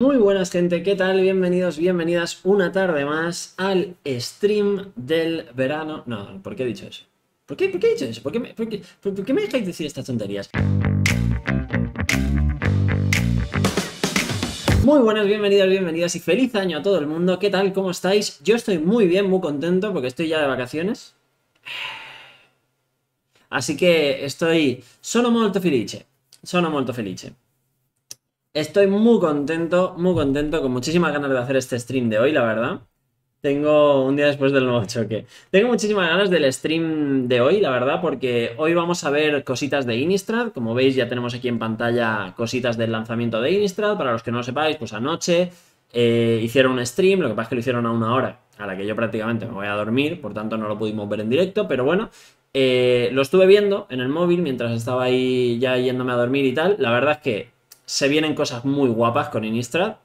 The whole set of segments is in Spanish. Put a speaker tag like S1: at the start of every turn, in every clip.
S1: Muy buenas gente, ¿qué tal? Bienvenidos, bienvenidas una tarde más al stream del verano. No, ¿por qué he dicho eso? ¿Por qué, he dicho eso? ¿Por qué, me, dejáis decir estas tonterías? Muy buenas, bienvenidos, bienvenidas y feliz año a todo el mundo. ¿Qué tal? ¿Cómo estáis? Yo estoy muy bien, muy contento porque estoy ya de vacaciones. Así que estoy solo molto felice. solo molto felice. Estoy muy contento, muy contento, con muchísimas ganas de hacer este stream de hoy, la verdad. Tengo un día después del nuevo choque. Tengo muchísimas ganas del stream de hoy, la verdad, porque hoy vamos a ver cositas de Inistrad. Como veis, ya tenemos aquí en pantalla cositas del lanzamiento de Inistrad. Para los que no sepáis, pues anoche eh, hicieron un stream, lo que pasa es que lo hicieron a una hora, a la que yo prácticamente me voy a dormir, por tanto no lo pudimos ver en directo, pero bueno, eh, lo estuve viendo en el móvil mientras estaba ahí ya yéndome a dormir y tal. La verdad es que se vienen cosas muy guapas con Inistrad.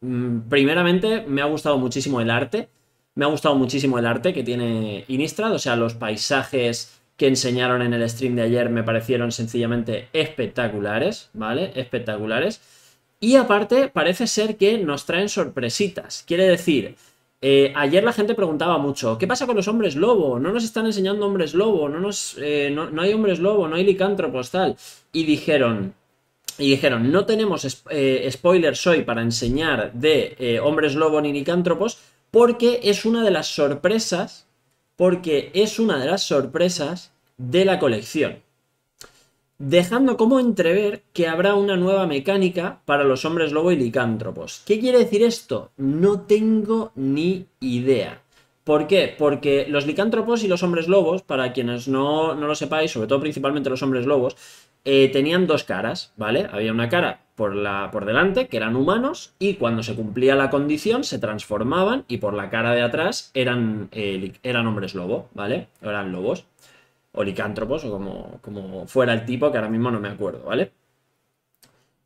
S1: Mm, primeramente, me ha gustado muchísimo el arte. Me ha gustado muchísimo el arte que tiene Inistrad, o sea, los paisajes que enseñaron en el stream de ayer me parecieron sencillamente espectaculares, ¿vale? Espectaculares. Y aparte, parece ser que nos traen sorpresitas. Quiere decir, eh, ayer la gente preguntaba mucho, ¿qué pasa con los hombres lobo? No nos están enseñando hombres lobo, no, nos, eh, no, no hay hombres lobo, no hay licántropos, tal. Y dijeron, y dijeron, no tenemos eh, spoilers hoy para enseñar de eh, hombres lobo ni licántropos, porque es una de las sorpresas, porque es una de las sorpresas de la colección. Dejando como entrever que habrá una nueva mecánica para los hombres lobo y licántropos. ¿Qué quiere decir esto? No tengo ni idea. ¿Por qué? Porque los licántropos y los hombres lobos, para quienes no, lo sepáis, sobre todo principalmente los hombres lobos, eh, tenían dos caras, ¿vale? Había una cara por, la, por delante, que eran humanos, y cuando se cumplía la condición se transformaban y por la cara de atrás eran, eh, eran hombres lobo, ¿vale? O eran lobos, o licántropos, o como, como fuera el tipo, que ahora mismo no me acuerdo, ¿vale?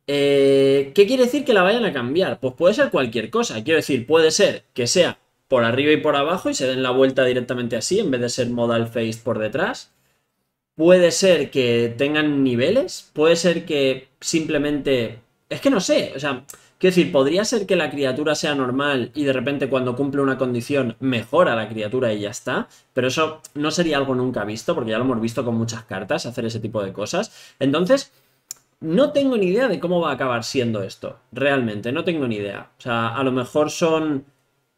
S1: Eh, ¿Qué quiere decir que la vayan a cambiar? Pues puede ser cualquier cosa. Quiero decir, puede ser que sea por arriba y por abajo y se den la vuelta directamente así en vez de ser modal face por detrás. Puede ser que tengan niveles, puede ser que simplemente... Es que no sé, o sea, quiero decir, podría ser que la criatura sea normal y de repente cuando cumple una condición mejora la criatura y ya está, pero eso no sería algo nunca visto porque ya lo hemos visto con muchas cartas hacer ese tipo de cosas. Entonces, no tengo ni idea de cómo va a acabar siendo esto, realmente, no tengo ni idea. O sea, a lo mejor son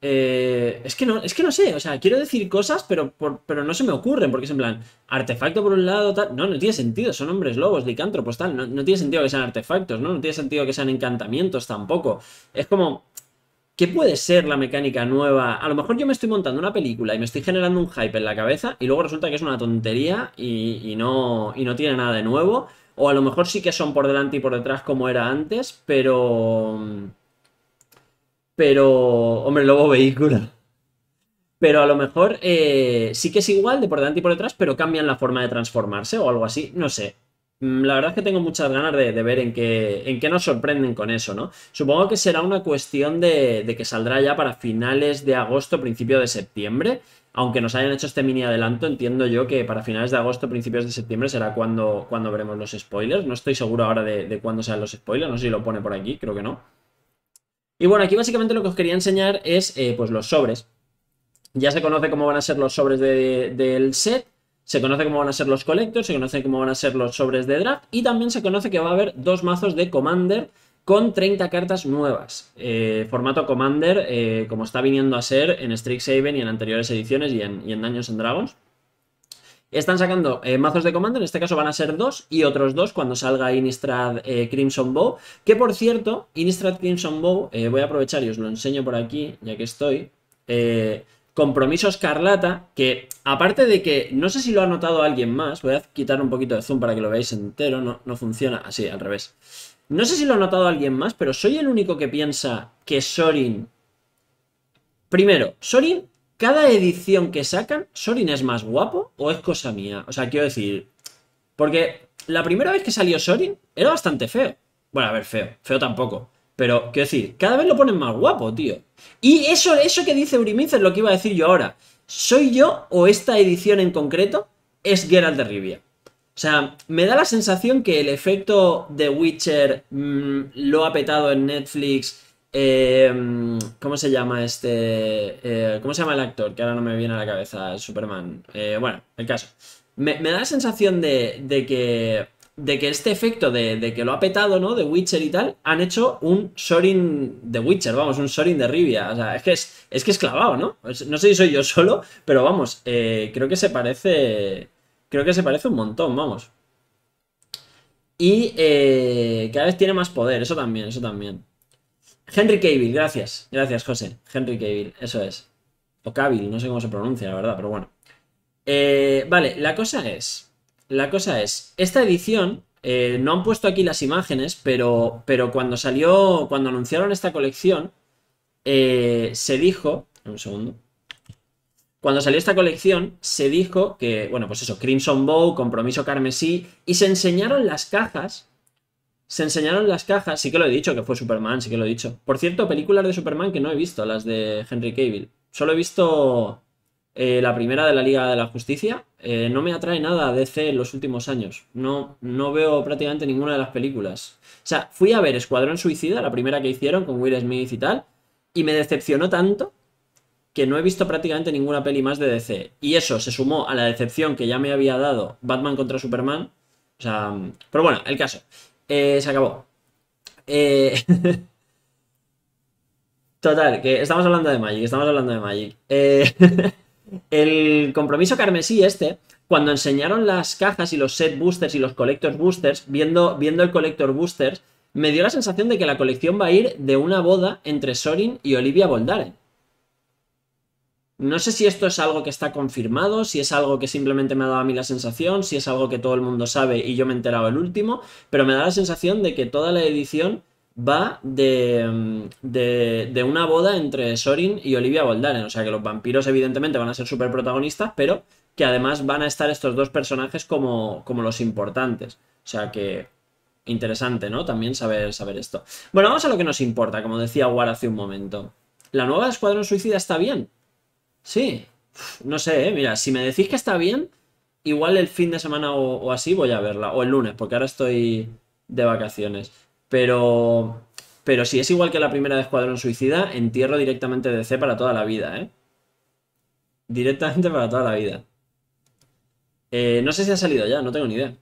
S1: eh, es, que no, es que no sé, o sea, quiero decir cosas, pero, pero no se me ocurren, porque es en plan, artefacto por un lado, tal. No, no tiene sentido, son hombres lobos, pues tal. No, no tiene sentido que sean artefactos, ¿no? No tiene sentido que sean encantamientos tampoco. Es como, ¿Qué puede ser la mecánica nueva? A lo mejor yo me estoy montando una película y me estoy generando un hype en la cabeza y luego resulta que es una tontería y, no, y no tiene nada de nuevo. O a lo mejor sí que son por delante y por detrás como era antes, pero... Pero, hombre, Lobo Vehículo. Pero a lo mejor eh, sí que es igual de por delante y por detrás, pero cambian la forma de transformarse o algo así, no sé. Mm, la verdad es que tengo muchas ganas de, ver en qué, en nos sorprenden con eso, ¿no? Supongo que será una cuestión de, que saldrá ya para finales de agosto, principio de septiembre aunque nos hayan hecho este mini adelanto, entiendo yo que para finales de agosto, principios de septiembre será cuando, cuando veremos los spoilers. No estoy seguro ahora de, de cuándo sean los spoilers, no sé si lo pone por aquí, creo que no. Y bueno, aquí básicamente lo que os quería enseñar es eh, pues los sobres. Ya se conoce cómo van a ser los sobres del set, se conoce cómo van a ser los collectors, se conoce cómo van a ser los sobres de draft y también se conoce que va a haber dos mazos de Commander con 30 cartas nuevas. Eh, formato Commander, eh, como está viniendo a ser en Strixhaven y en anteriores ediciones y en, y en Daños en Dragons. Están sacando eh, mazos de comando, en este caso van a ser dos y otros dos cuando salga Innistrad eh, Crimson Bow. Que por cierto, Innistrad Crimson Bow, eh, voy a aprovechar y os lo enseño por aquí, ya que estoy. compromiso Escarlata, que aparte de que, no sé si lo ha notado alguien más, voy a quitar un poquito de zoom para que lo veáis entero, no, no funciona así, al revés. No sé si lo ha notado alguien más, pero soy el único que piensa que Sorin... Primero, Sorin cada edición que sacan, Sorin es más guapo o es cosa mía. O sea, quiero decir, porque la primera vez que salió Sorin era bastante feo. Bueno, a ver, feo, feo tampoco. Pero, quiero decir, cada vez lo ponen más guapo, tío. Y eso, eso que dice Urimiz es lo que iba a decir yo ahora. ¿Soy yo o esta edición en concreto es Geralt de Rivia? O sea, me da la sensación que el efecto de Witcher mm, lo ha petado en Netflix Em, ¿Cómo se llama este? Eh, ¿Cómo se llama el actor? Que ahora no me viene a la cabeza, Superman. Eh, bueno, el caso. Me, da la sensación de, que. De que este efecto de, que lo ha petado, ¿no? De Witcher y tal, han hecho un Sorin de Witcher, vamos, un Sorin de Rivia. O sea, es que es, es que es clavado, ¿no? No sé si soy yo solo, pero vamos, eh, creo que se parece. Creo que se parece un montón, vamos. Y cada vez tiene más poder, eso también, eso también. Henry Cavill, gracias. Gracias, José. Henry Cavill, eso es. O Cavill, no sé cómo se pronuncia, la verdad, pero bueno. Eh, vale, la cosa es. La cosa es, esta edición, eh, no han puesto aquí las imágenes, pero, pero cuando salió, cuando anunciaron esta colección, eh, se dijo. Un segundo. Cuando salió esta colección, se dijo que, bueno, pues eso, Crimson Bow, Compromiso Carmesí, y se enseñaron las cajas se enseñaron las cajas, sí que lo he dicho, que fue Superman, sí que lo he dicho. Por cierto, películas de Superman que no he visto, las de Henry Cavill. Solo he visto eh, la primera de la Liga de la Justicia. Eh, no me atrae nada a DC en los últimos años. No, no veo prácticamente ninguna de las películas. O sea, fui a ver Escuadrón Suicida, la primera que hicieron con Will Smith y tal, y me decepcionó tanto que no he visto prácticamente ninguna peli más de DC. Y eso se sumó a la decepción que ya me había dado Batman contra Superman. O sea, pero bueno, el caso. Eh, se acabó. Eh, total, que estamos hablando de Magic, estamos hablando de Magic. Eh, el compromiso carmesí este, cuando enseñaron las cajas y los set boosters y los collector boosters, viendo, viendo el collector boosters, me dio la sensación de que la colección va a ir de una boda entre Sorin y Olivia Boldaren. No sé si esto es algo que está confirmado, si es algo que simplemente me ha dado a mí la sensación, si es algo que todo el mundo sabe y yo me he enterado el último, pero me da la sensación de que toda la edición va de, mm, de, una boda entre Sorin y Olivia Boldaren. O sea que los vampiros evidentemente van a ser súper protagonistas, pero que además van a estar estos dos personajes como, como los importantes. O sea que interesante, ¿no? También saber, saber esto. Bueno, vamos a lo que nos importa, como decía War hace un momento. La nueva Escuadrón Suicida está bien, Sí. No sé, eh. mira, si me decís que está bien, igual el fin de semana o, así voy a verla, o el lunes, porque ahora estoy de vacaciones. Pero, pero si es igual que la primera de Escuadrón Suicida, entierro directamente DC para toda la vida, ¿eh? Directamente para toda la vida. Eh, no sé si ha salido ya, no tengo ni idea.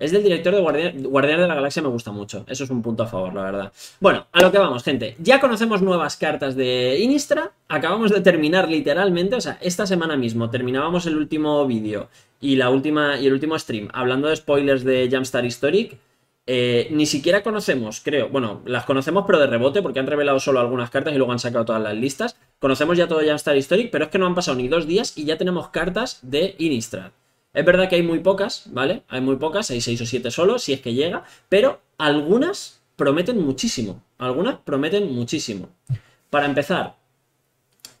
S1: Es del director de Guardián, de la Galaxia, me gusta mucho. Eso es un punto a favor, la verdad. Bueno, a lo que vamos, gente. Ya conocemos nuevas cartas de Inistra. Acabamos de terminar literalmente, o sea, esta semana mismo terminábamos el último vídeo y, la última, y el último stream hablando de spoilers de Jamstar Historic. Eh, ni siquiera conocemos, creo, bueno, las conocemos pero de rebote porque han revelado solo algunas cartas y luego han sacado todas las listas. Conocemos ya todo Jamstar Historic, pero es que no han pasado ni dos días y ya tenemos cartas de Inistra. Es verdad que hay muy pocas, ¿vale? Hay muy pocas, hay 6 o siete solo, si es que llega, pero algunas prometen muchísimo. Algunas prometen muchísimo. Para empezar,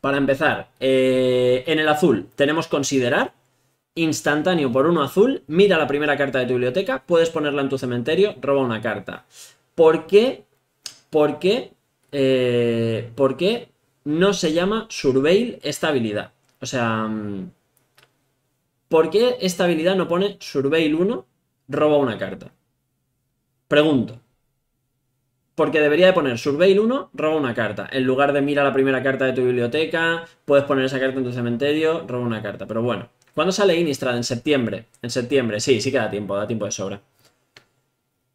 S1: para empezar, eh, en el azul tenemos considerar, instantáneo por uno azul, mira la primera carta de tu biblioteca, puedes ponerla en tu cementerio, roba una carta. ¿Por qué? ¿Por qué? Eh, ¿Por qué no se llama Surveil esta habilidad? O sea... Mm, ¿Por qué esta habilidad no pone Surveil 1, roba una carta? Pregunto. Porque debería de poner Surveil 1, roba una carta. En lugar de mira la primera carta de tu biblioteca, puedes poner esa carta en tu cementerio, roba una carta. Pero bueno, ¿cuándo sale Inistrad En septiembre. En septiembre, sí, sí que da tiempo, da tiempo de sobra.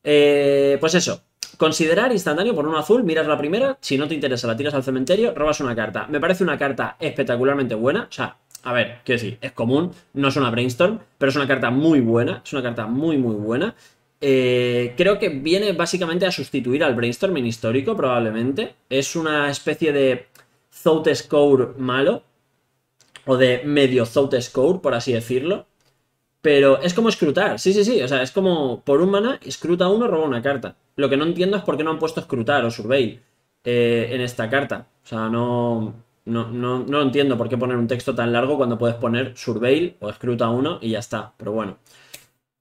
S1: Eh, pues eso, Considerar instantáneo por uno azul, miras la primera, si no te interesa la tiras al cementerio, robas una carta. Me parece una carta espectacularmente buena, o sea, a ver, que sí, es común, no es una brainstorm, pero es una carta muy buena, es una carta muy, muy buena. Eh, creo que viene básicamente a sustituir al brainstorming histórico, probablemente. Es una especie de Thought Score malo, o de medio Thought Score, por así decirlo. Pero es como escrutar, sí, sí, sí, o sea, es como por un mana, escruta uno, roba una carta. Lo que no entiendo es por qué no han puesto escrutar o surveil eh, en esta carta. O sea, no... No, entiendo por qué poner un texto tan largo cuando puedes poner surveil o Scruta 1 y ya está, pero bueno.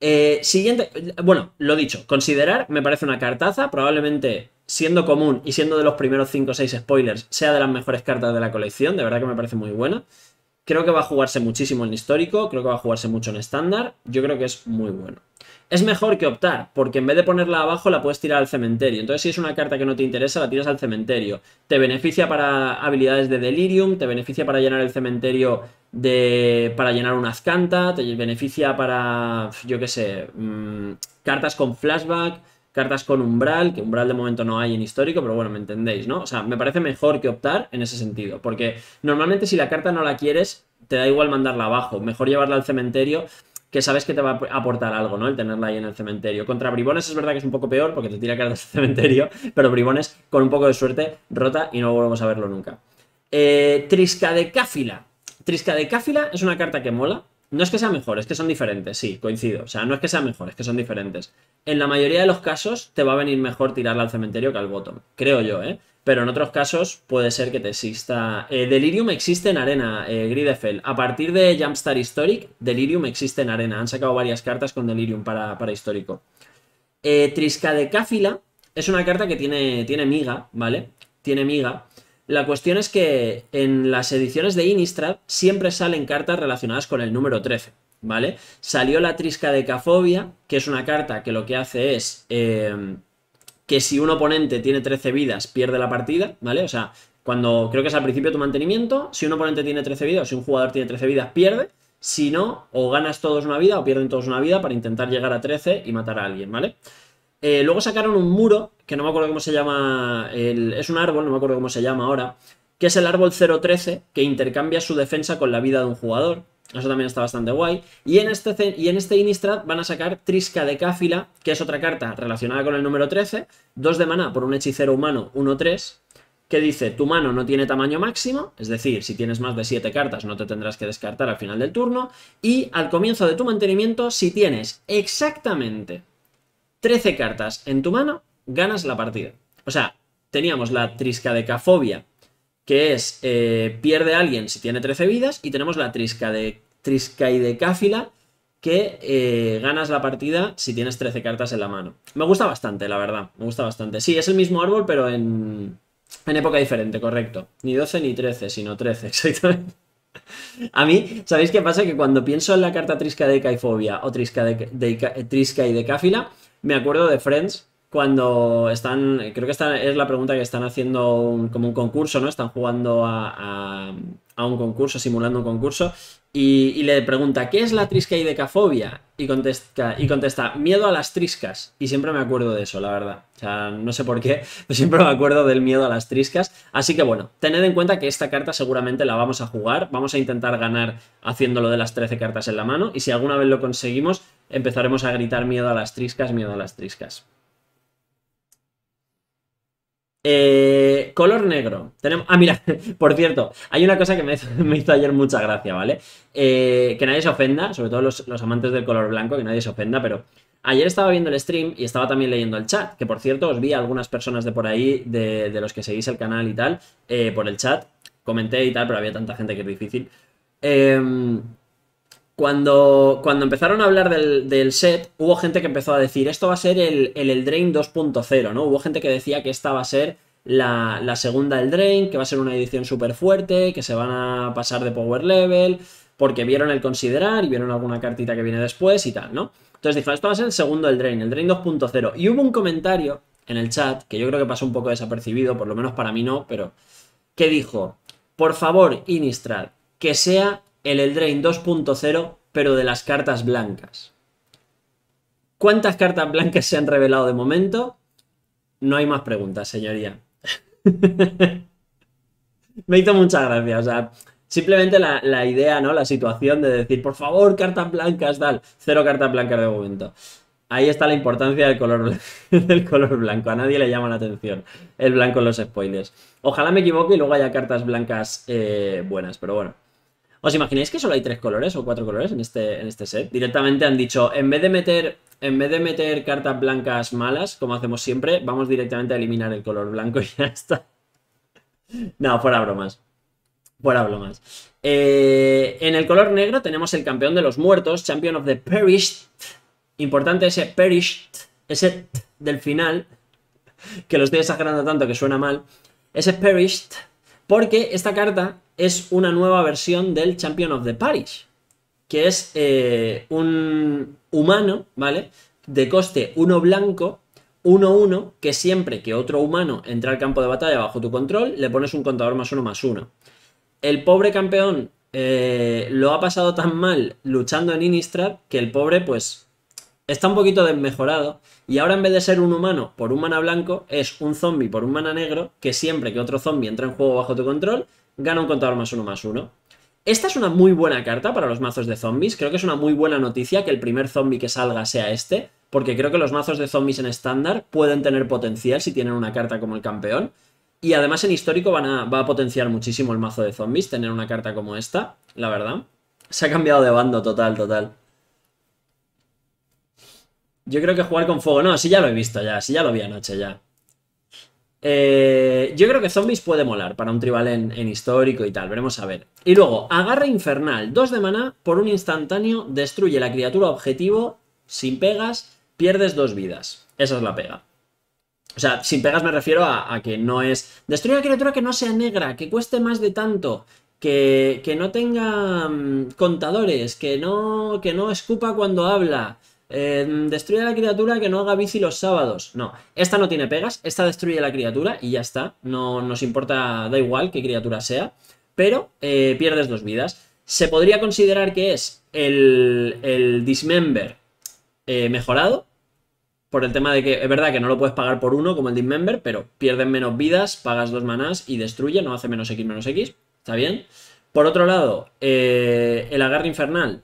S1: Eh, siguiente, bueno, lo dicho, considerar me parece una cartaza, probablemente siendo común y siendo de los primeros 5 o 6 spoilers, sea de las mejores cartas de la colección, de verdad que me parece muy buena. Creo que va a jugarse muchísimo en histórico, creo que va a jugarse mucho en estándar, yo creo que es muy bueno. Es mejor que optar, porque en vez de ponerla abajo la puedes tirar al cementerio. Entonces si es una carta que no te interesa, la tiras al cementerio. Te beneficia para habilidades de delirium, te beneficia para llenar el cementerio de, para llenar una azcanta, te beneficia para, yo qué sé, mm, cartas con flashback, cartas con umbral, que umbral de momento no hay en histórico, pero bueno, me entendéis, ¿no? O sea, me parece mejor que optar en ese sentido, porque normalmente si la carta no la quieres, te da igual mandarla abajo, mejor llevarla al cementerio que sabes que te va a aportar algo, ¿no? El tenerla ahí en el cementerio. Contra Bribones es verdad que es un poco peor porque te tira cara del cementerio, pero Bribones con un poco de suerte rota y no volvemos a verlo nunca. Eh, Trisca de Cáfila. Trisca de Cáfila es una carta que mola, no es que sea mejor, es que son diferentes, sí, coincido. O sea, no es que sea mejor, es que son diferentes. En la mayoría de los casos te va a venir mejor tirarla al cementerio que al bottom, creo yo, ¿eh? Pero en otros casos puede ser que te exista... Eh, Delirium existe en arena, eh, Gridefell. A partir de Jumpstar Historic, Delirium existe en arena. Han sacado varias cartas con Delirium para, para histórico. Eh, Trisca de Cáfila es una carta que tiene, tiene miga, ¿vale? Tiene miga. La cuestión es que en las ediciones de Innistrad siempre salen cartas relacionadas con el número 13, ¿vale? Salió la Trisca de Cafobia, que es una carta que lo que hace es em, que si un oponente tiene 13 vidas pierde la partida, ¿vale? O sea, cuando creo que es al principio de tu mantenimiento, si un oponente tiene 13 vidas o si un jugador tiene 13 vidas pierde, si no, o ganas todos una vida o pierden todos una vida para intentar llegar a 13 y matar a alguien, ¿vale? vale eh, luego sacaron un muro, que no me acuerdo cómo se llama, el, es un árbol, no me acuerdo cómo se llama ahora, que es el árbol 013, que intercambia su defensa con la vida de un jugador. Eso también está bastante guay. Y en este, y en este van a sacar Trisca de Cáfila, que es otra carta relacionada con el número 13, 2 de maná por un hechicero humano 1-3, que dice, tu mano no tiene tamaño máximo, es decir, si tienes más de 7 cartas no te tendrás que descartar al final del turno, y al comienzo de tu mantenimiento, si tienes exactamente 13 cartas en tu mano, ganas la partida. O sea, teníamos la triscadecafobia, que es eh, pierde a alguien si tiene 13 vidas, y tenemos la de cáfila que eh, ganas la partida si tienes 13 cartas en la mano. Me gusta bastante, la verdad, me gusta bastante. Sí, es el mismo árbol, pero en, en época diferente, correcto. Ni 12 ni 13, sino 13, exactamente. A mí, ¿sabéis qué pasa? Que cuando pienso en la carta Triskaidecafobia o de cáfila me acuerdo de Friends, cuando están, creo que esta es la pregunta que están haciendo como un concurso, ¿no? Están jugando a, un concurso, simulando un concurso, y, le pregunta, ¿qué es la trisca y decafobia? Y contesta, y contesta, miedo a las triscas. Y siempre me acuerdo de eso, la verdad. O sea, no sé por qué, pero siempre me acuerdo del miedo a las triscas. Así que bueno, tened en cuenta que esta carta seguramente la vamos a jugar. Vamos a intentar ganar haciéndolo de las 13 cartas en la mano. Y si alguna vez lo conseguimos, empezaremos a gritar miedo a las triscas, miedo a las triscas. Eh, color negro. Tenemos. Ah, mira, por cierto, hay una cosa que me hizo, me ayer mucha gracia, ¿vale? Eh, que nadie se ofenda, sobre todo los, amantes del color blanco, que nadie se ofenda, pero ayer estaba viendo el stream y estaba también leyendo el chat, que por cierto os vi a algunas personas de por ahí, de, de los que seguís el canal y tal, eh, por el chat, comenté y tal, pero había tanta gente que es difícil. Eh, cuando, cuando empezaron a hablar del, set, hubo gente que empezó a decir, esto va a ser el, el Eldrain 2.0, ¿no? Hubo gente que decía que esta va a ser la, la segunda Drain, que va a ser una edición súper fuerte, que se van a pasar de power level, porque vieron el considerar y vieron alguna cartita que viene después y tal, ¿no? Entonces dijo, esto va a ser el segundo Drain, el Drain 2.0. Y hubo un comentario en el chat, que yo creo que pasó un poco desapercibido, por lo menos para mí no, pero... que dijo, por favor, Inistrad, que sea el Drain 2.0, pero de las cartas blancas. ¿Cuántas cartas blancas se han revelado de momento? No hay más preguntas, señoría. Me hizo muchas gracias. o sea, simplemente la, idea, ¿no? La situación de decir, por favor, cartas blancas, tal. Cero cartas blancas de momento. Ahí está la importancia del color, del color blanco. A nadie le llama la atención el blanco en los spoilers. Ojalá me equivoque y luego haya cartas blancas eh, buenas, pero bueno. ¿Os imagináis que solo hay tres colores o cuatro colores en este, en este set? Directamente han dicho, en vez de meter en vez de meter cartas blancas malas, como hacemos siempre, vamos directamente a eliminar el color blanco y ya está. no, fuera bromas. Fuera bromas. Eh, en el color negro tenemos el campeón de los muertos, Champion of the Perished. Importante ese perished, ese del final, que lo estoy exagerando tanto que suena mal. Ese perished porque esta carta es una nueva versión del Champion of the Parish, que es eh, un humano, ¿vale? De coste 1 blanco, 1-1, que siempre que otro humano entra al campo de batalla bajo tu control, le pones un contador más 1 más 1. El pobre campeón eh, lo ha pasado tan mal luchando en Innistrad que el pobre, pues, está un poquito desmejorado y ahora en vez de ser un humano por un mana blanco, es un zombie por un mana negro que siempre que otro zombie entra en juego bajo tu control, gana un contador más uno más uno. Esta es una muy buena carta para los mazos de zombies, creo que es una muy buena noticia que el primer zombie que salga sea este, porque creo que los mazos de zombies en estándar pueden tener potencial si tienen una carta como el campeón. Y además en histórico van a, va a potenciar muchísimo el mazo de zombies tener una carta como esta, la verdad. Se ha cambiado de bando total, total. Yo creo que jugar con fuego. No, sí ya lo he visto ya, sí ya lo vi anoche ya. Eh, yo creo que zombies puede molar para un tribal en, histórico y tal, veremos a ver. Y luego, agarra infernal, Dos de maná, por un instantáneo, destruye la criatura objetivo, sin pegas, pierdes dos vidas. Esa es la pega. O sea, sin pegas me refiero a, que no es... Destruye la criatura que no sea negra, que cueste más de tanto, que, que no tenga mm, contadores, que no, que no escupa cuando habla... Eh, destruye a la criatura que no haga bici los sábados. No, esta no tiene pegas, esta destruye a la criatura y ya está. No nos importa, da igual qué criatura sea, pero eh, pierdes dos vidas. Se podría considerar que es el, el Dismember eh, mejorado, por el tema de que es verdad que no lo puedes pagar por uno como el Dismember, pero pierden menos vidas, pagas dos manás y destruye, no hace menos X menos X. ¿Está bien? Por otro lado, el agarre infernal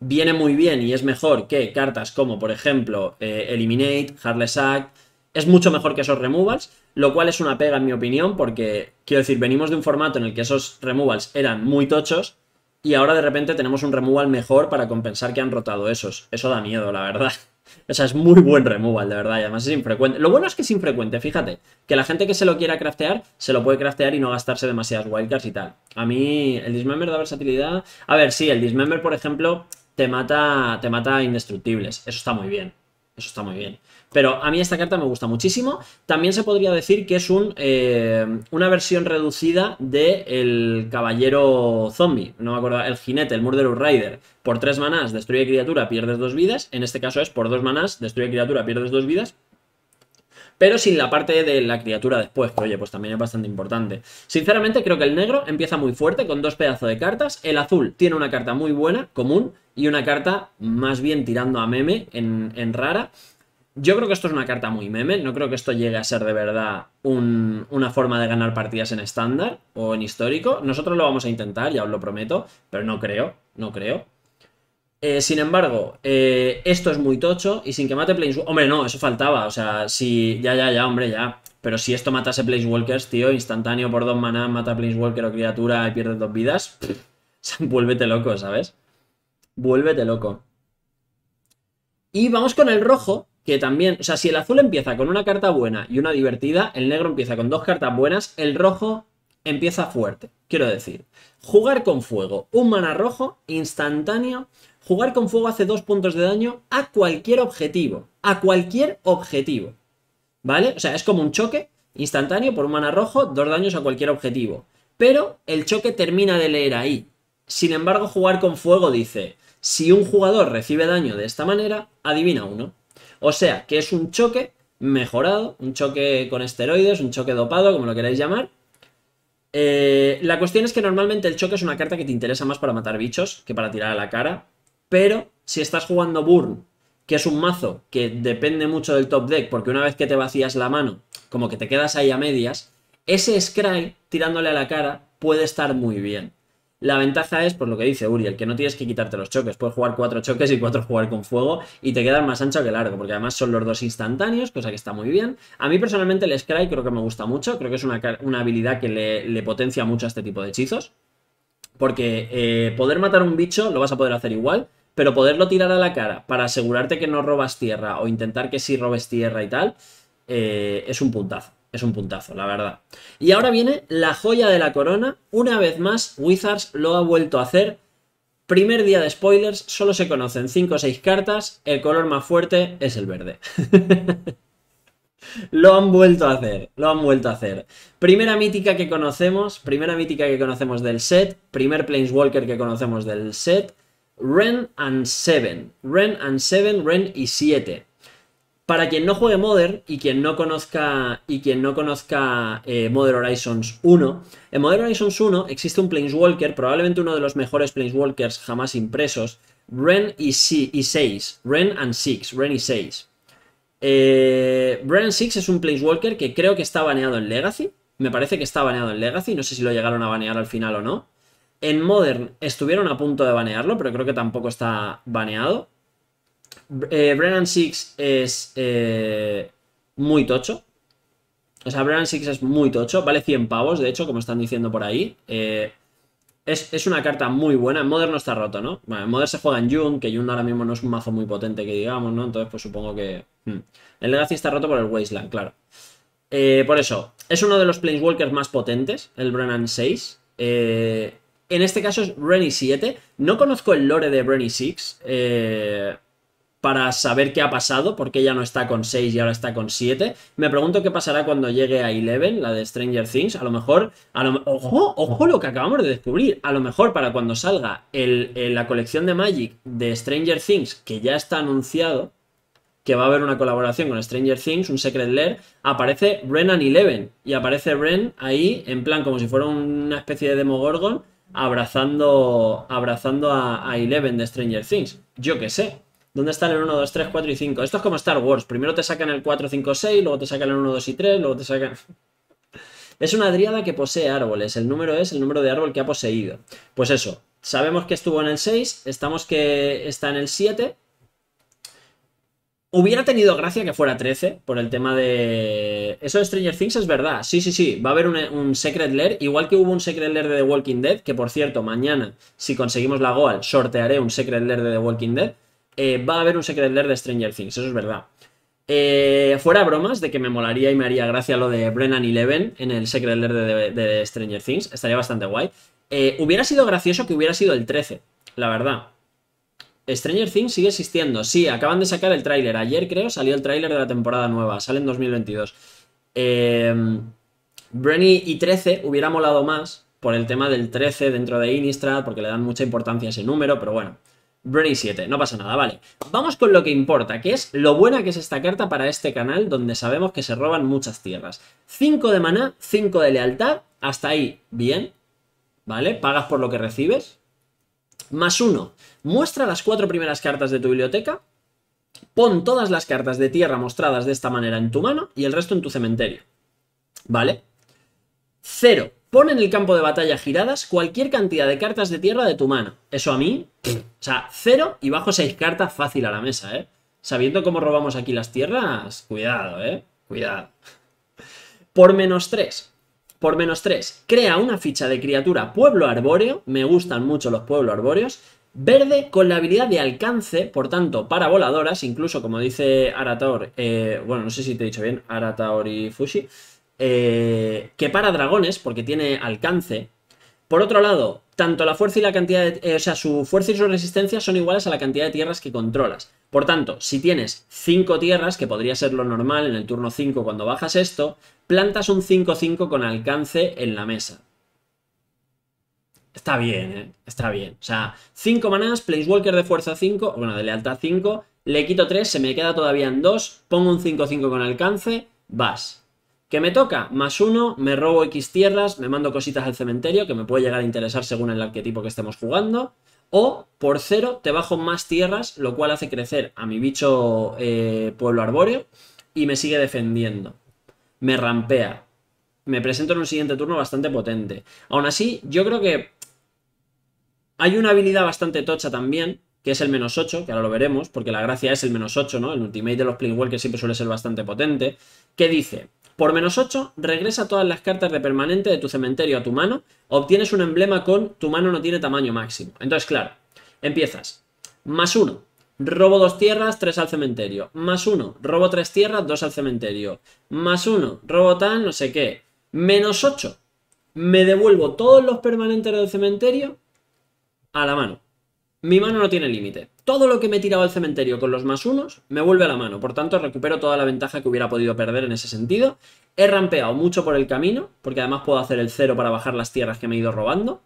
S1: viene muy bien y es mejor que cartas como, por ejemplo, eh, Eliminate, Heartless Act. Es mucho mejor que esos removals, lo cual es una pega en mi opinión, porque, quiero decir, venimos de un formato en el que esos removals eran muy tochos y ahora de repente tenemos un removal mejor para compensar que han rotado esos. Eso da miedo, la verdad. O sea, es muy buen removal, de verdad, y además es infrecuente. Lo bueno es que es infrecuente, fíjate. Que la gente que se lo quiera craftear, se lo puede craftear y no gastarse demasiadas wildcards y tal. A mí, el dismember da versatilidad... A ver, sí, el dismember, por ejemplo, te mata, te mata indestructibles. Eso está muy bien. Eso está muy bien. Pero a mí esta carta me gusta muchísimo. También se podría decir que es un, eh, una versión reducida del el caballero zombie. No me acuerdo. El jinete, el Murderer Rider. Por tres manás, destruye criatura, pierdes dos vidas. En este caso es por dos manás, destruye criatura, pierdes dos vidas pero sin la parte de la criatura después, que oye, pues también es bastante importante. Sinceramente creo que el negro empieza muy fuerte con dos pedazos de cartas, el azul tiene una carta muy buena, común, y una carta más bien tirando a meme en, rara, yo creo que esto es una carta muy meme, no creo que esto llegue a ser de verdad una forma de ganar partidas en estándar o en histórico. Nosotros lo vamos a intentar, ya os lo prometo, pero no creo, no creo. Eh, sin embargo, eh, esto es muy tocho y sin que mate Planeswalkers... Hombre, no, eso faltaba. O sea, si... Ya, ya, ya, hombre, ya. Pero si esto matase Planeswalkers, tío, instantáneo por dos maná, mata Planeswalker o criatura y pierde dos vidas. vuélvete loco, ¿sabes? Vuélvete loco. Y vamos con el rojo, que también... O sea, si el azul empieza con una carta buena y una divertida, el negro empieza con dos cartas buenas, el rojo empieza fuerte. Quiero decir, jugar con fuego, un mana rojo instantáneo. Jugar con fuego hace dos puntos de daño a cualquier objetivo. A cualquier objetivo. ¿Vale? O sea, es como un choque instantáneo por un mana rojo, dos daños a cualquier objetivo. Pero el choque termina de leer ahí. Sin embargo, jugar con fuego dice, si un jugador recibe daño de esta manera, adivina uno. O sea, que es un choque mejorado, un choque con esteroides, un choque dopado, como lo queráis llamar, eh, la cuestión es que normalmente el choque es una carta que te interesa más para matar bichos que para tirar a la cara. Pero si estás jugando Burn, que es un mazo que depende mucho del top deck, porque una vez que te vacías la mano, como que te quedas ahí a medias, ese Scry tirándole a la cara puede estar muy bien. La ventaja es, por lo que dice Uriel, que no tienes que quitarte los choques. Puedes jugar cuatro choques y cuatro jugar con fuego y te quedas más ancho que largo, porque además son los dos instantáneos, cosa que está muy bien. A mí personalmente el Scry creo que me gusta mucho, creo que es una, habilidad que le, potencia mucho a este tipo de hechizos, porque eh, poder matar un bicho lo vas a poder hacer igual, pero poderlo tirar a la cara para asegurarte que no robas tierra o intentar que sí robes tierra y tal, eh, es un puntazo es un puntazo, la verdad. Y ahora viene la joya de la corona. Una vez más, Wizards lo ha vuelto a hacer. Primer día de spoilers, solo se conocen 5 o 6 cartas, el color más fuerte es el verde. lo han vuelto a hacer, lo han vuelto a hacer. Primera mítica que conocemos, primera mítica que conocemos del set, primer Planeswalker que conocemos del set, Ren and Seven, Ren and Seven, Ren y 7. Para quien no juegue Modern y quien no conozca, y quien no conozca eh, Modern Horizons 1, en Modern Horizons 1 existe un Planeswalker, probablemente uno de los mejores Planeswalkers jamás impresos, Ren y, 6, Ren and 6, Ren y 6. Eh, Ren 6 es un Planeswalker que creo que está baneado en Legacy, me parece que está baneado en Legacy, no sé si lo llegaron a banear al final o no. En Modern estuvieron a punto de banearlo, pero creo que tampoco está baneado. Eh, Brennan Six es eh, muy tocho. O sea, Brennan Six es muy tocho. Vale 100 pavos, de hecho, como están diciendo por ahí. Eh, es, una carta muy buena. En Modern no está roto, ¿no? Bueno, en Modern se juega en Jun, que Yun ahora mismo no es un mazo muy potente que digamos, ¿no? Entonces, pues supongo que... Hmm. El Legacy está roto por el Wasteland, claro. por eso, es uno de los Planeswalkers más potentes, el Brennan 6. En este caso es Brenny 7. No conozco el lore de Brenny 6. Eh, para saber qué ha pasado, porque ya no está con 6 y ahora está con 7. Me pregunto qué pasará cuando llegue a 11, la de Stranger Things. A lo mejor, ojo, ojo lo que acabamos de descubrir. A lo mejor para cuando salga la colección de Magic de Stranger Things, que ya está anunciado, que va a haber una colaboración con Stranger Things, un Secret Lair, aparece Brennan Eleven. Y aparece Bren ahí, en plan, como si fuera una especie de Demogorgon, abrazando, abrazando a, a Eleven de Stranger Things. Yo qué sé. ¿Dónde están el 1, 2, 3, 4 y 5? Esto es como Star Wars. Primero te sacan el 4, 5, 6, luego te sacan el 1, 2 y 3, luego te sacan... Es una dríada que posee árboles. El número es el número de árbol que ha poseído. Pues eso. Sabemos que estuvo en el 6, estamos que está en el 7. Hubiera tenido gracia que fuera 13 por el tema de... Eso de Stranger Things es verdad. Sí, sí, sí. Va a haber un, un Secret Lair. Igual que hubo un Secret Lair de The Walking Dead, que por cierto, mañana, si conseguimos la Goal, sortearé un Secret Lair de The Walking Dead. Eh, va a haber un Secret Lair de Stranger Things, eso es verdad. Eh, fuera bromas de que me molaría y me haría gracia lo de Brennan Eleven en el Secret Lair de, Stranger Things, estaría bastante guay. Eh, hubiera sido gracioso que hubiera sido el 13, la verdad. Stranger Things sigue existiendo, sí, acaban de sacar el tráiler, ayer creo salió el tráiler de la temporada nueva, sale en 2022. Eh, Brenny y 13 hubiera molado más por el tema del 13 dentro de Innistrad, porque le dan mucha importancia a ese número, pero bueno. Brenny 7, no pasa nada, vale. Vamos con lo que importa, que es lo buena que es esta carta para este canal donde sabemos que se roban muchas tierras. 5 de maná, 5 de lealtad, hasta ahí, bien, ¿vale? Pagas por lo que recibes. Más 1, muestra las 4 primeras cartas de tu biblioteca, pon todas las cartas de tierra mostradas de esta manera en tu mano y el resto en tu cementerio, ¿vale? 0, Pon en el campo de batalla giradas cualquier cantidad de cartas de tierra de tu mano. Eso a mí, o sea, cero y bajo seis cartas fácil a la mesa, ¿eh? Sabiendo cómo robamos aquí las tierras, cuidado, ¿eh? Cuidado. Por menos tres. Por menos tres. Crea una ficha de criatura pueblo arbóreo. Me gustan mucho los pueblos arbóreos. Verde con la habilidad de alcance, por tanto, para voladoras, incluso como dice Arataor, eh, bueno, no sé si te he dicho bien, Arataor y Fushi, eh, que para dragones, porque tiene alcance. Por otro lado, tanto la fuerza y la cantidad de, eh, o sea, su fuerza y su resistencia son iguales a la cantidad de tierras que controlas. Por tanto, si tienes 5 tierras, que podría ser lo normal en el turno 5 cuando bajas esto, plantas un 5-5 con alcance en la mesa. Está bien, eh, Está bien. O sea, 5 manás, walker de fuerza 5, bueno, de lealtad 5, le quito 3, se me queda todavía en 2, pongo un 5-5 con alcance, vas. Que me toca? Más uno, me robo X tierras, me mando cositas al cementerio, que me puede llegar a interesar según el arquetipo que estemos jugando. O por cero, te bajo más tierras, lo cual hace crecer a mi bicho eh, pueblo arbóreo y me sigue defendiendo. Me rampea. Me presento en un siguiente turno bastante potente. Aún así, yo creo que hay una habilidad bastante tocha también, que es el menos 8, que ahora lo veremos, porque la gracia es el menos 8, ¿no? El ultimate de los que siempre suele ser bastante potente, que dice, por menos 8, regresa todas las cartas de permanente de tu cementerio a tu mano. Obtienes un emblema con tu mano no tiene tamaño máximo. Entonces, claro, empiezas. Más 1, Robo dos tierras, tres al cementerio. Más uno. Robo tres tierras, dos al cementerio. Más uno. Robo tal, no sé qué. Menos ocho. Me devuelvo todos los permanentes del cementerio a la mano. Mi mano no tiene límite todo lo que me tiraba tirado al cementerio con los más unos me vuelve a la mano. Por tanto, recupero toda la ventaja que hubiera podido perder en ese sentido. He rampeado mucho por el camino, porque además puedo hacer el cero para bajar las tierras que me he ido robando.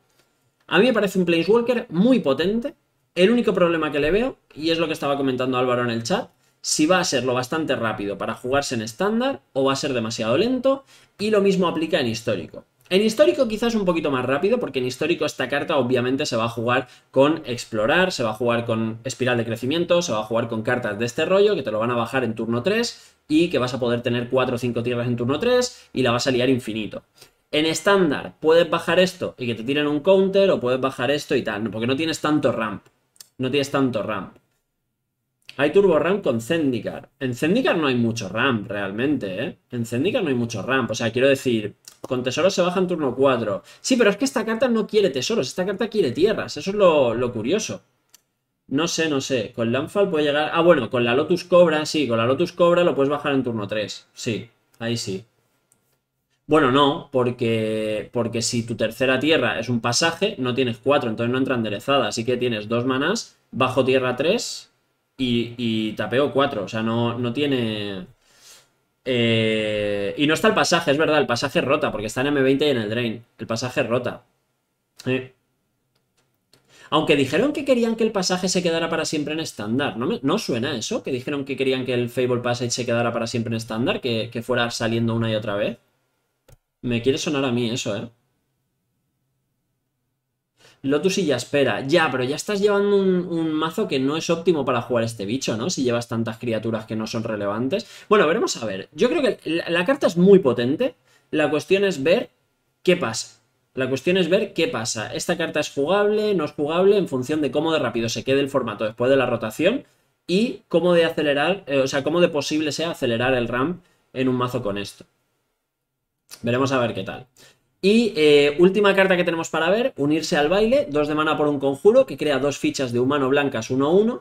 S1: A mí me parece un Planeswalker muy potente. El único problema que le veo, y es lo que estaba comentando Álvaro en el chat, si va a ser lo bastante rápido para jugarse en estándar o va a ser demasiado lento, y lo mismo aplica en histórico. En histórico quizás un poquito más rápido, porque en histórico esta carta obviamente se va a jugar con explorar, se va a jugar con espiral de crecimiento, se va a jugar con cartas de este rollo que te lo van a bajar en turno 3 y que vas a poder tener 4 o 5 tierras en turno 3 y la vas a liar infinito. En estándar puedes bajar esto y que te tiren un counter o puedes bajar esto y tal, porque no tienes tanto ramp. No tienes tanto ramp. Hay turbo ramp con Zendikar. En Zendikar no hay mucho ramp realmente, ¿eh? En Zendikar no hay mucho ramp. O sea, quiero decir, con tesoros se baja en turno 4. Sí, pero es que esta carta no quiere tesoros, esta carta quiere tierras. Eso es lo, curioso. No sé, no sé. Con Landfall puede llegar... Ah, bueno, con la Lotus Cobra, sí. Con la Lotus Cobra lo puedes bajar en turno 3. Sí, ahí sí. Bueno, no, porque, porque si tu tercera tierra es un pasaje, no tienes 4, entonces no entra enderezada. Así que tienes dos manas bajo tierra 3 y, y tapeo 4. O sea, no, no tiene... Eh, y no está el pasaje, es verdad, el pasaje rota, porque está en M20 y en el Drain. El pasaje rota. Aunque dijeron que querían que el pasaje se quedara para siempre en estándar. ¿No, suena eso? Que dijeron que querían que el Fable Passage se quedara para siempre en estándar, que, que fuera saliendo una y otra vez. Me quiere sonar a mí eso, ¿eh? Lotus y ya espera. Ya, pero ya estás llevando un, mazo que no es óptimo para jugar este bicho, ¿no? Si llevas tantas criaturas que no son relevantes. Bueno, veremos a ver. Yo creo que la, carta es muy potente. La cuestión es ver qué pasa. La cuestión es ver qué pasa. Esta carta es jugable, no es jugable, en función de cómo de rápido se quede el formato después de la rotación y cómo de acelerar, eh, o sea, cómo de posible sea acelerar el ramp en un mazo con esto. Veremos a ver qué tal. Y eh, última carta que tenemos para ver, unirse al baile, dos de mana por un conjuro, que crea dos fichas de humano blancas 1-1,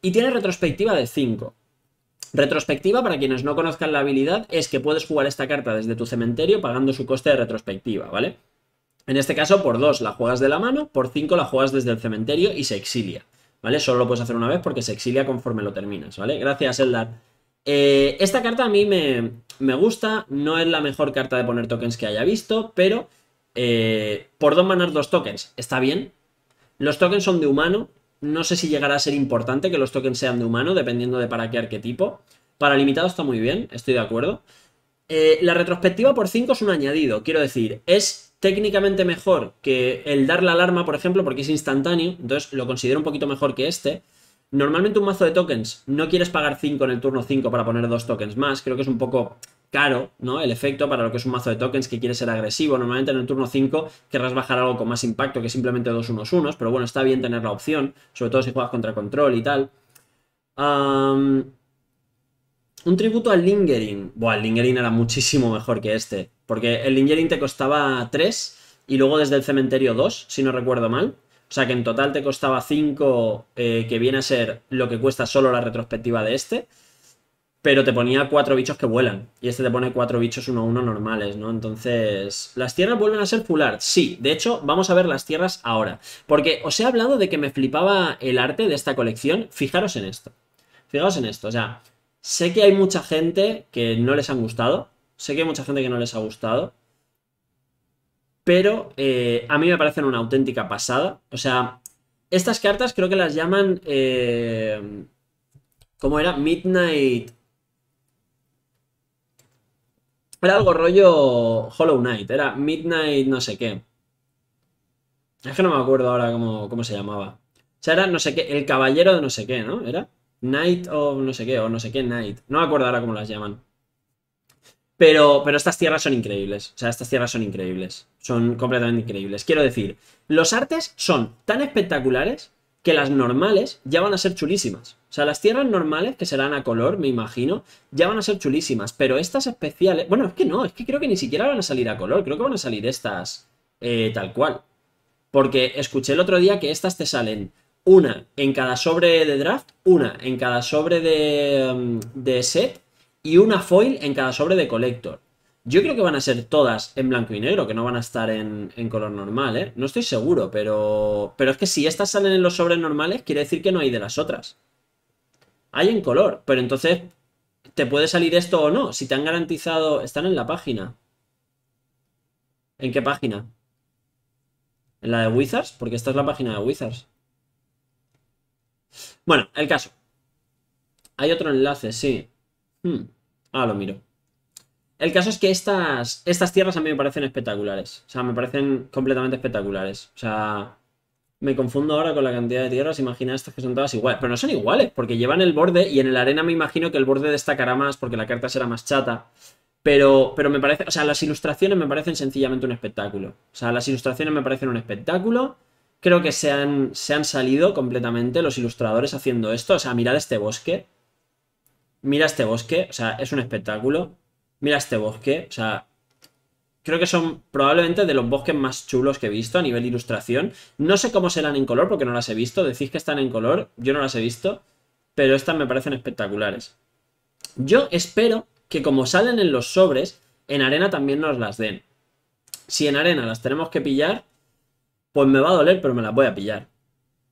S1: y tiene retrospectiva de 5. Retrospectiva, para quienes no conozcan la habilidad, es que puedes jugar esta carta desde tu cementerio pagando su coste de retrospectiva, ¿vale? En este caso, por 2 la juegas de la mano, por 5 la juegas desde el cementerio y se exilia, ¿vale? Solo lo puedes hacer una vez porque se exilia conforme lo terminas, ¿vale? Gracias, Eldar. Eh, esta carta a mí me, gusta, no es la mejor carta de poner tokens que haya visto, pero eh, por dos manas dos tokens, está bien. Los tokens son de humano, no sé si llegará a ser importante que los tokens sean de humano, dependiendo de para qué arquetipo. Para limitado está muy bien, estoy de acuerdo. Eh, la retrospectiva por 5 es un añadido, quiero decir, es técnicamente mejor que el dar la alarma, por ejemplo, porque es instantáneo, entonces lo considero un poquito mejor que este. Normalmente un mazo de tokens, no quieres pagar 5 en el turno 5 para poner dos tokens más, creo que es un poco caro, ¿no? El efecto para lo que es un mazo de tokens que quiere ser agresivo. Normalmente en el turno 5 querrás bajar algo con más impacto que simplemente dos unos unos, pero bueno, está bien tener la opción, sobre todo si juegas contra control y tal. un tributo al Lingering. Buah, el Lingering era muchísimo mejor que este, porque el Lingering te costaba 3 y luego desde el cementerio 2, si no recuerdo mal. O sea que en total te costaba 5, eh, que viene a ser lo que cuesta solo la retrospectiva de este. Pero te ponía 4 bichos que vuelan. Y este te pone 4 bichos 1-1 uno normales, ¿no? Entonces, ¿las tierras vuelven a ser full Sí, de hecho, vamos a ver las tierras ahora. Porque os he hablado de que me flipaba el arte de esta colección. Fijaros en esto. Fijaros en esto, o sea, sé que hay mucha gente que no les han gustado. Sé que hay mucha gente que no les ha gustado pero eh, a mí me parecen una auténtica pasada. O sea, estas cartas creo que las llaman... Eh, ¿Cómo era? Midnight... Era algo rollo Hollow Knight, era Midnight no sé qué. Es que no me acuerdo ahora cómo, cómo se llamaba. O sea, era no sé qué, el caballero de no sé qué, ¿no? Era Knight o no sé qué, o no sé qué Knight. No me acuerdo ahora cómo las llaman. Pero, pero estas tierras son increíbles. O sea, estas tierras son increíbles. Son completamente increíbles. Quiero decir, los artes son tan espectaculares que las normales ya van a ser chulísimas. O sea, las tierras normales, que serán a color, me imagino, ya van a ser chulísimas. Pero estas especiales... Bueno, es que no, es que creo que ni siquiera van a salir a color. Creo que van a salir estas eh, tal cual. Porque escuché el otro día que estas te salen una en cada sobre de draft, una en cada sobre de mm, set y una foil en cada sobre de Collector. Yo creo que van a ser todas en blanco y negro, que no van a estar en, color normal, ¿eh? No estoy seguro, pero... Pero es que si estas salen en los sobres normales, quiere decir que no hay de las otras. Hay en color, pero entonces te puede salir esto o no. Si te han garantizado... Están en la página. ¿En qué página? ¿En la de Wizards? Porque esta es la página de Wizards. Bueno, el caso. Hay otro enlace, sí. Hmm. Ah, lo miro. El caso es que estas, estas tierras a mí me parecen espectaculares. O sea, me parecen completamente espectaculares. O sea, me confundo ahora con la cantidad de tierras. Imagina estas que son todas iguales. Pero no son iguales, porque llevan el borde y en el arena me imagino que el borde destacará más porque la carta será más chata. Pero, pero me parece, o sea, las ilustraciones me parecen sencillamente un espectáculo. O sea, las ilustraciones me parecen un espectáculo. Creo que se han, se han salido completamente los ilustradores haciendo esto. O sea, mirad este bosque mira este bosque, o sea, es un espectáculo. Mira este bosque, o sea, creo que son probablemente de los bosques más chulos que he visto a nivel de ilustración. No sé cómo serán en color porque no las he visto. Decís que están en color, yo no las he visto, pero estas me parecen espectaculares. Yo espero que como salen en los sobres, en arena también nos las den. Si en arena las tenemos que pillar, pues me va a doler, pero me las voy a pillar.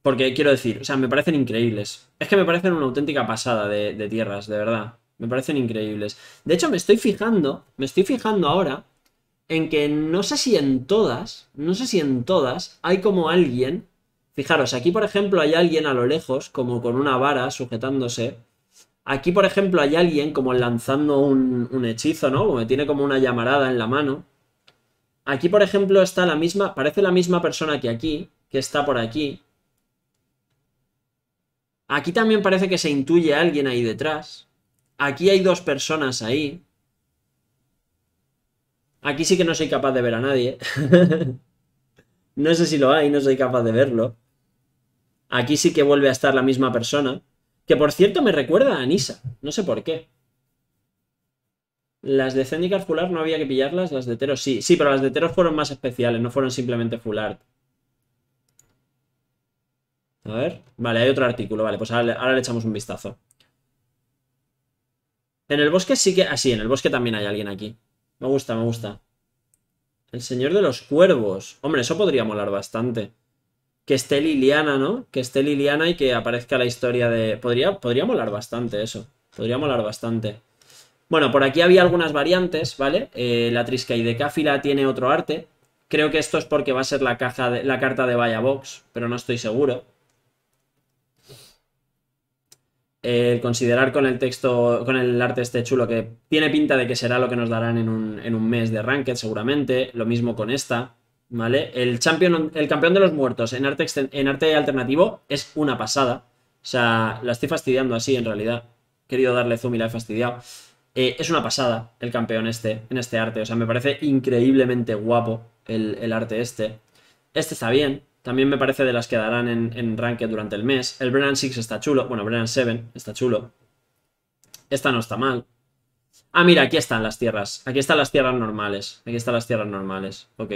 S1: Porque quiero decir, o sea, me parecen increíbles. Es que me parecen una auténtica pasada de, tierras, de verdad. Me parecen increíbles. De hecho, me estoy fijando, me estoy fijando ahora en que no sé si en todas, no sé si en todas hay como alguien. Fijaros, aquí por ejemplo hay alguien a lo lejos, como con una vara sujetándose. Aquí por ejemplo hay alguien como lanzando un, un hechizo, ¿no? Como tiene como una llamarada en la mano. Aquí por ejemplo está la misma, parece la misma persona que aquí, que está por aquí Aquí también parece que se intuye alguien ahí detrás. Aquí hay dos personas ahí. Aquí sí que no soy capaz de ver a nadie. no sé si lo hay, no soy capaz de verlo. Aquí sí que vuelve a estar la misma persona. Que por cierto me recuerda a Anisa. No sé por qué. Las de Zendikar Fular no había que pillarlas, las de Teros sí. Sí, pero las de Teros fueron más especiales, no fueron simplemente fular. A ver. Vale, hay otro artículo. Vale, pues ahora, le echamos un vistazo. En el bosque sí que... Ah, sí, en el bosque también hay alguien aquí. Me gusta, me gusta. El señor de los cuervos. Hombre, eso podría molar bastante. Que esté Liliana, ¿no? Que esté Liliana y que aparezca la historia de... Podría, molar bastante eso. Podría molar bastante. Bueno, por aquí había algunas variantes, ¿vale? Eh, la Cáfila tiene otro arte. Creo que esto es porque va a ser la, caja la carta de Vaya Box, pero no estoy seguro. el considerar con el texto, con el arte este chulo que tiene pinta de que será lo que nos darán en un, mes de Ranked seguramente, lo mismo con esta, ¿vale? El, champion, el campeón de los muertos en arte, en arte alternativo es una pasada, o sea, la estoy fastidiando así en realidad, he querido darle zoom y la he fastidiado. Eh, es una pasada el campeón este, en este arte, o sea, me parece increíblemente guapo el, el arte este. Este está bien, también me parece de las que darán en, en durante el mes. El Brennan 6 está chulo. Bueno, Brennan 7 está chulo. Esta no está mal. Ah, mira, aquí están las tierras. Aquí están las tierras normales. Aquí están las tierras normales. Ok.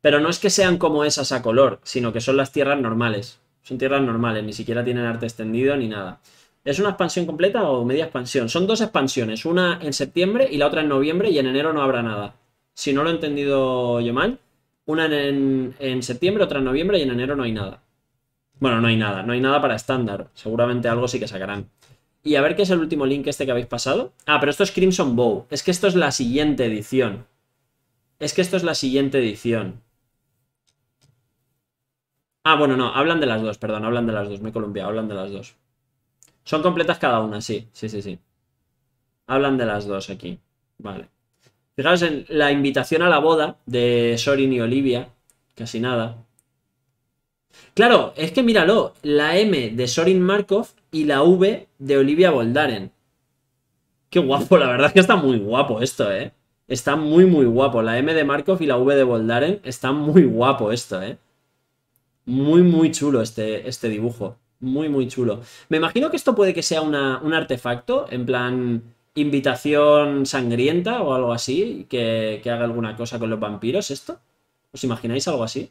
S1: Pero no es que sean como esas a color, sino que son las tierras normales. Son tierras normales, ni siquiera tienen arte extendido ni nada. ¿Es una expansión completa o media expansión? Son dos expansiones, una en septiembre y la otra en noviembre y en enero no habrá nada. Si no lo he entendido yo mal, una en, septiembre, otra en noviembre y en enero no hay nada. Bueno, no hay nada, no hay nada para estándar. Seguramente algo sí que sacarán. Y a ver qué es el último link este que habéis pasado. Ah, pero esto es Crimson Bow. Es que esto es la siguiente edición. Es que esto es la siguiente edición. Ah, bueno, no, hablan de las dos, perdón, hablan de las dos, me he columpiado, hablan de las dos. Son completas cada una, sí, sí, sí, sí. Hablan de las dos aquí. Vale. Fijaros en la invitación a la boda de Sorin y Olivia. Casi nada. Claro, es que míralo. La M de Sorin Markov y la V de Olivia Boldaren. Qué guapo, la verdad es que está muy guapo esto, ¿eh? Está muy, muy guapo. La M de Markov y la V de Boldaren. Está muy guapo esto, ¿eh? Muy, muy chulo este, este dibujo. Muy, muy chulo. Me imagino que esto puede que sea un artefacto, en plan invitación sangrienta o algo así, que, haga alguna cosa con los vampiros, ¿esto? ¿Os imagináis algo así?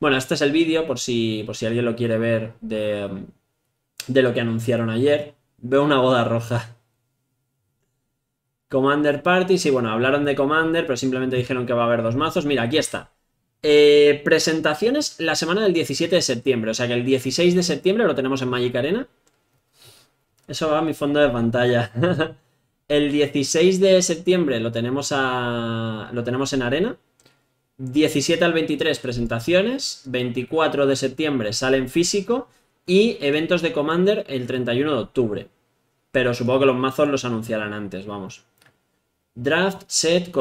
S1: Bueno, este es el vídeo por si, por si alguien lo quiere ver de, lo que anunciaron ayer. Veo una boda roja. Commander Party, sí, bueno, hablaron de Commander, pero simplemente dijeron que va a haber dos mazos. Mira, aquí está. Eh, presentaciones la semana del 17 de septiembre, o sea que el 16 de septiembre lo tenemos en Magic Arena eso va a mi fondo de pantalla. El 16 de septiembre lo tenemos, a, lo tenemos en Arena. 17 al 23 presentaciones. 24 de septiembre salen físico. Y eventos de Commander el 31 de octubre. Pero supongo que los mazos los anunciarán antes, vamos. Draft, set,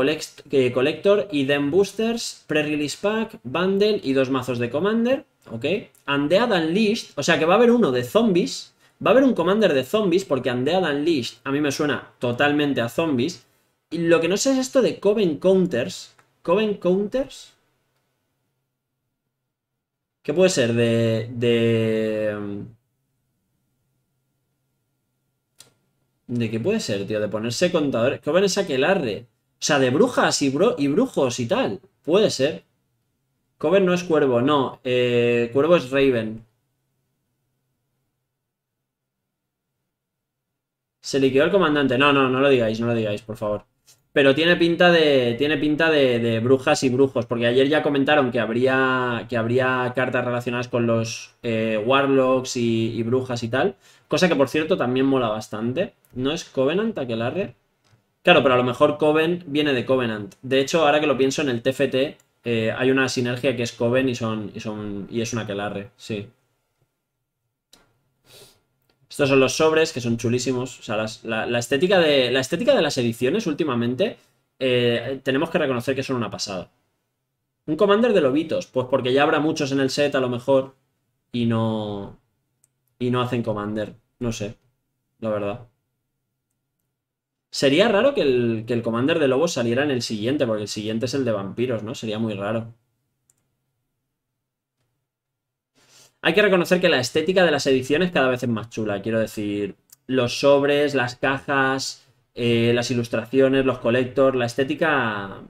S1: eh, collector y then boosters, pre-release pack, bundle y dos mazos de Commander. ¿Ok? Undead Unleashed. O sea que va a haber uno de zombies Va a haber un commander de zombies porque Andead Unleashed a mí me suena totalmente a zombies. Y lo que no sé es esto de Coven Counters. ¿Coven Counters? ¿Qué puede ser? De... De... Mm, ¿De qué puede ser, tío? De ponerse contadores. Coven es arde. O sea, de brujas y, bro... y brujos y tal. Puede ser. Coven no es cuervo, no. Eh, cuervo es Raven. Se liquidó el comandante. No, no, no lo digáis, no lo digáis, por favor. Pero tiene pinta de. Tiene pinta de, brujas y brujos. Porque ayer ya comentaron que habría. Que habría cartas relacionadas con los eh, Warlocks y, brujas y tal. Cosa que por cierto también mola bastante. ¿No es Covenant Aquelarre? Claro, pero a lo mejor Coven viene de Covenant. De hecho, ahora que lo pienso en el TFT, eh, hay una sinergia que es Coven y son. y son. y es una Aquelarre, sí. Estos son los sobres, que son chulísimos. O sea, la, estética de, las ediciones últimamente eh, tenemos que reconocer que son una pasada. Un commander de lobitos, pues porque ya habrá muchos en el set a lo mejor y no... Y no hacen commander, no sé, la verdad. Sería raro que el, que el commander de lobos saliera en el siguiente, porque el siguiente es el de vampiros, ¿no? Sería muy raro. Hay que reconocer que la estética de las ediciones cada vez es más chula, quiero decir, los sobres, las cajas, eh, las ilustraciones, los collectors, la estética...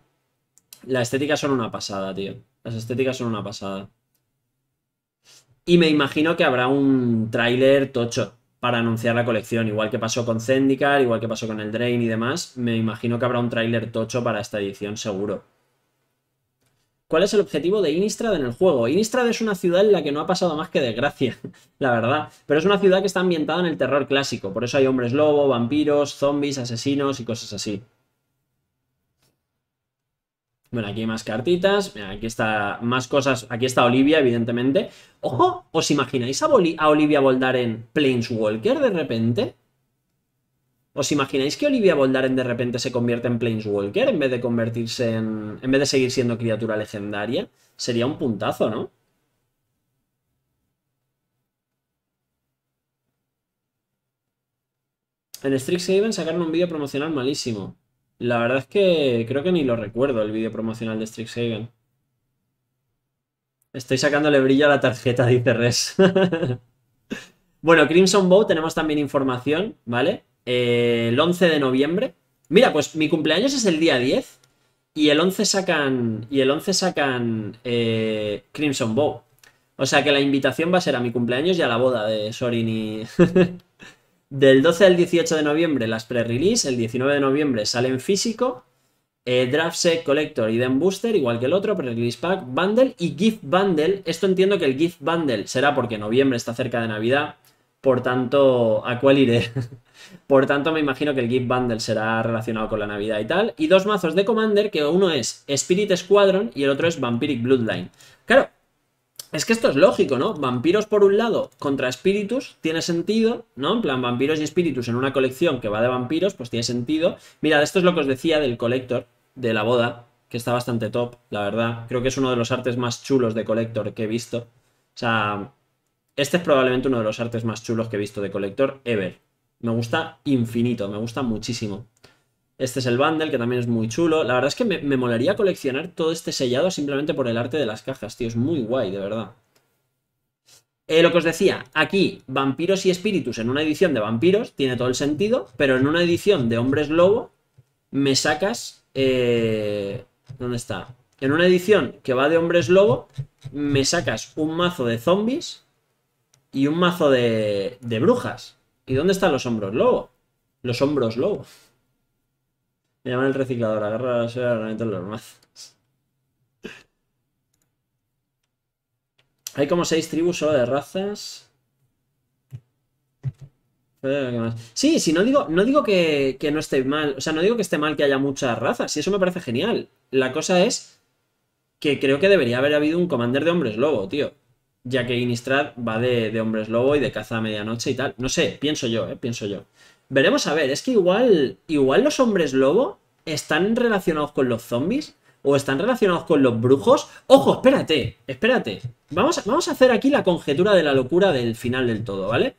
S1: La estética son una pasada, tío. Las estéticas son una pasada. Y me imagino que habrá un tráiler tocho para anunciar la colección, igual que pasó con Zendikar, igual que pasó con el Drain y demás. Me imagino que habrá un tráiler tocho para esta edición, seguro cuál es el objetivo de Inistrad en el juego. Inistrad es una ciudad en la que no ha pasado más que desgracia, la verdad. Pero es una ciudad que está ambientada en el terror clásico. Por eso hay hombres lobo, vampiros, zombies, asesinos y cosas así. Bueno, aquí hay más cartitas. aquí está más cosas. Aquí está Olivia, evidentemente. Ojo, ¿os imagináis a, Olivia a Olivia Planeswalker de repente? ¿Os imagináis que Olivia Boldaren de repente se convierte en Planeswalker en vez de convertirse en. en vez de seguir siendo criatura legendaria? Sería un puntazo, ¿no? En Strixhaven sacaron un vídeo promocional malísimo. La verdad es que creo que ni lo recuerdo el vídeo promocional de Strixhaven. Estoy sacándole brillo a la tarjeta, dice Res. bueno, Crimson Bow tenemos también información, ¿vale? Eh, el 11 de noviembre. Mira, pues mi cumpleaños es el día 10 y el 11 sacan, y el 11 sacan eh, Crimson Bow. O sea que la invitación va a ser a mi cumpleaños y a la boda de Sorin Del 12 al 18 de noviembre las pre-release, el 19 de noviembre salen físico, eh, Draft Set, Collector y Den Booster, igual que el otro, pre-release pack, bundle y gift bundle. Esto entiendo que el gift bundle será porque noviembre está cerca de Navidad, por tanto, ¿a cuál iré? Por tanto, me imagino que el Gift Bundle será relacionado con la Navidad y tal. Y dos mazos de Commander, que uno es Spirit Squadron y el otro es Vampiric Bloodline. Claro, es que esto es lógico, ¿no? Vampiros por un lado contra espíritus tiene sentido, ¿no? En plan, vampiros y espíritus en una colección que va de vampiros, pues tiene sentido. Mirad, esto es lo que os decía del Collector, de la boda, que está bastante top, la verdad. Creo que es uno de los artes más chulos de Collector que he visto. O sea, este es probablemente uno de los artes más chulos que he visto de Collector ever. Me gusta infinito, me gusta muchísimo. Este es el bundle, que también es muy chulo. La verdad es que me, molaría coleccionar todo este sellado simplemente por el arte de las cajas, tío. Es muy guay, de verdad. Eh, lo que os decía, aquí vampiros y espíritus en una edición de vampiros tiene todo el sentido, pero en una edición de hombres lobo me sacas... Eh, ¿Dónde está? En una edición que va de hombres lobo me sacas un mazo de zombies y un mazo de, de brujas. ¿Y dónde están los hombros lobo? Los hombros lobo. Me llaman el reciclador, agarra la meto en los mazos. Hay como seis tribus solo de razas. Sí, sí, no digo, no digo que, no esté mal. O sea, no digo que esté mal que haya muchas razas. Y eso me parece genial. La cosa es que creo que debería haber habido un commander de hombres lobo, tío ya que Inistrad va de, hombres lobo y de caza a medianoche y tal. No sé, pienso yo, eh, pienso yo. Veremos a ver, es que igual, igual los hombres lobo están relacionados con los zombies o están relacionados con los brujos. Ojo, espérate, espérate. Vamos, vamos a hacer aquí la conjetura de la locura del final del todo, ¿vale?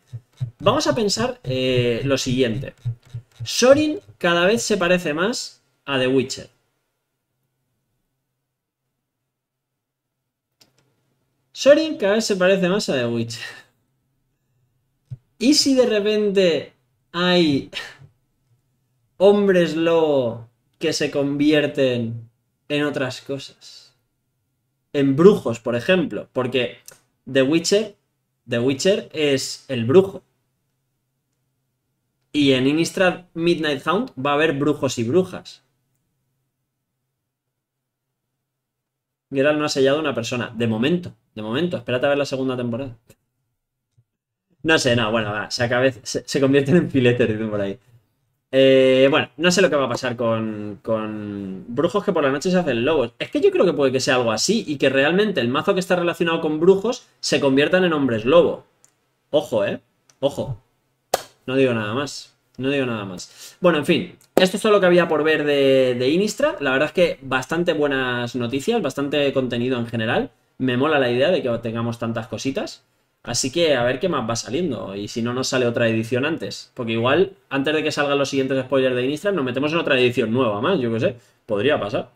S1: Vamos a pensar eh, lo siguiente. Sorin cada vez se parece más a The Witcher. Sorin cada vez se parece más a The Witcher. ¿Y si de repente hay hombres lobo que se convierten en otras cosas? En brujos, por ejemplo. Porque The Witcher, The Witcher es el brujo. Y en Innistrad Midnight Sound va a haber brujos y brujas. Geralt no ha sellado a una persona, de momento. De momento, espérate a ver la segunda temporada. No sé, no, bueno, se, se, convierten en filetes, dicen por ahí. Eh, bueno, no sé lo que va a pasar con, con brujos que por la noche se hacen lobos. Es que yo creo que puede que sea algo así y que realmente el mazo que está relacionado con brujos se conviertan en hombres lobo. Ojo, ¿eh? Ojo. No digo nada más. No digo nada más. Bueno, en fin. Esto es todo lo que había por ver de, de Inistra. La verdad es que bastante buenas noticias, bastante contenido en general me mola la idea de que tengamos tantas cositas. Así que a ver qué más va saliendo. Y si no nos sale otra edición antes. Porque igual, antes de que salgan los siguientes spoilers de Inistra, nos metemos en otra edición nueva más, yo qué sé. Podría pasar.